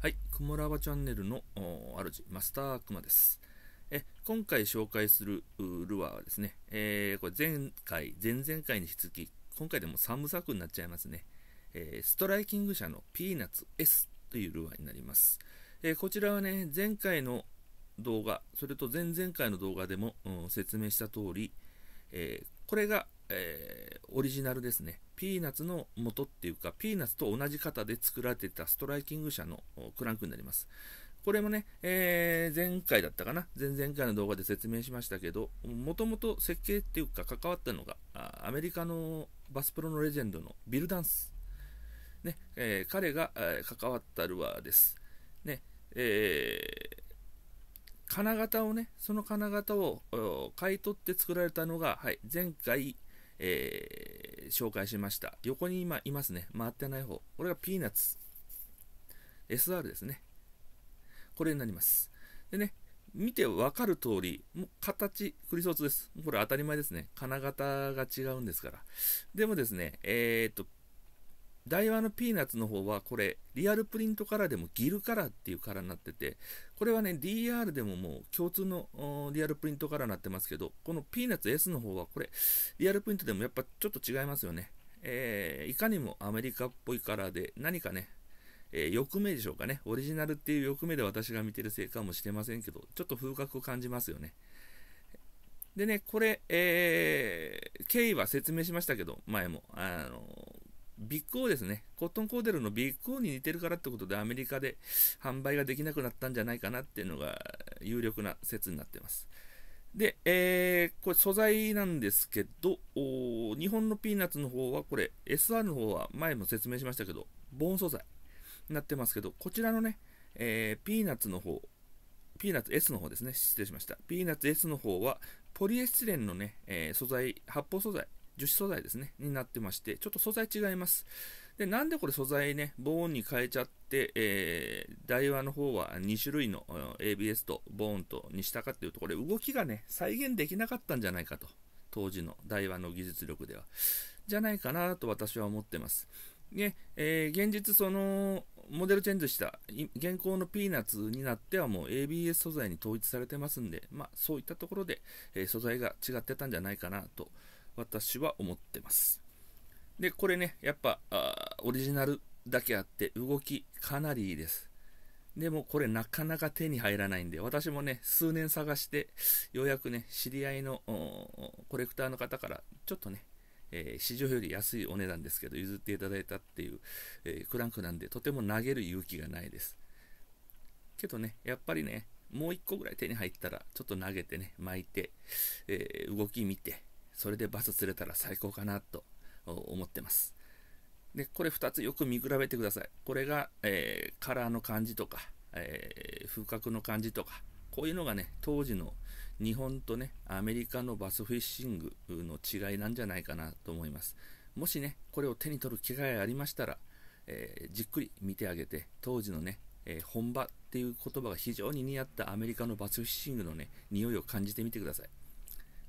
はい、くもらばチャンネルの主マスタークマです。え今回紹介するルアーはですね、えー、これ前回、前々回に引き続き、今回でも3部作になっちゃいますね、えー、ストライキング社のピーナッツ S というルアーになります。えー、こちらはね、前回の動画、それと前々回の動画でも、うん、説明した通り、えこれがえー、オリジナルですね。ピーナッツの元っていうか、ピーナッツと同じ型で作られてたストライキング社のクランクになります。これもね、えー、前回だったかな、前々回の動画で説明しましたけど、もともと設計っていうか関わったのが、アメリカのバスプロのレジェンドのビル・ダンス。ねえー、彼が、えー、関わったルアーです。ねえー、金型をね、その金型を買い取って作られたのが、はい、前回、えー、紹介しました。横に今いますね。回ってない方。これがピーナッツ。SR ですね。これになります。でね、見てわかる通り、もう形、クリソーツです。これ当たり前ですね。金型が違うんですから。でもですね、えー、っと、ダイワのピーナッツの方は、これ、リアルプリントカラーでもギルカラーっていうカラーになってて、これはね、DR でももう共通のリアルプリントカラーになってますけど、このピーナッツ S の方は、これ、リアルプリントでもやっぱちょっと違いますよね。えー、いかにもアメリカっぽいカラーで、何かね、えー、欲名でしょうかね。オリジナルっていう欲名で私が見てるせいかもしれませんけど、ちょっと風格を感じますよね。でね、これ、えー、経緯は説明しましたけど、前も。あのビッグオーですね。コットンコーデルのビッグオーに似てるからってことでアメリカで販売ができなくなったんじゃないかなっていうのが有力な説になってます。で、えー、これ素材なんですけど、日本のピーナッツの方はこれ SR の方は前も説明しましたけど、ボーン素材になってますけど、こちらのね、えー、ピーナッツの方、ピーナッツ S の方ですね、失礼しました。ピーナッツ S の方はポリエスチレンのね、えー、素材、発泡素材樹脂素材ですね、になってまして、ちょっと素材違います。で、なんでこれ素材ね、ボーンに変えちゃって、えー、ダイワの方は2種類の ABS とボーンとにしたかっていうと、これ動きがね、再現できなかったんじゃないかと。当時のダイワの技術力では。じゃないかなと私は思ってます。で、えー、現実その、モデルチェンジした、現行のピーナッツになってはもう ABS 素材に統一されてますんで、まあそういったところで、えー、素材が違ってたんじゃないかなと私は思ってます。で、これね、やっぱ、オリジナルだけあって、動きかなりいいです。でもこれなかなか手に入らないんで、私もね、数年探して、ようやくね、知り合いのコレクターの方から、ちょっとね、えー、市場より安いお値段ですけど、譲っていただいたっていう、えー、クランクなんで、とても投げる勇気がないです。けどね、やっぱりね、もう1個ぐらい手に入ったら、ちょっと投げてね、巻いて、えー、動き見て、それでバス釣れたら最高かなと思ってます。で、これ2つよく見比べてください。これが、えー、カラーの感じとか、えー、風格の感じとか、こういうのがね、当時の日本とね、アメリカのバスフィッシングの違いなんじゃないかなと思います。もしね、これを手に取る機会ありましたら、えー、じっくり見てあげて、当時のね、えー、本場っていう言葉が非常に似合ったアメリカのバスフィッシングのね、匂いを感じてみてください。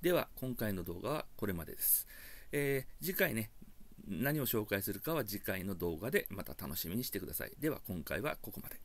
では、今回の動画はこれまでです。えー、次回ね、何を紹介するかは次回の動画でまた楽しみにしてください。では、今回はここまで。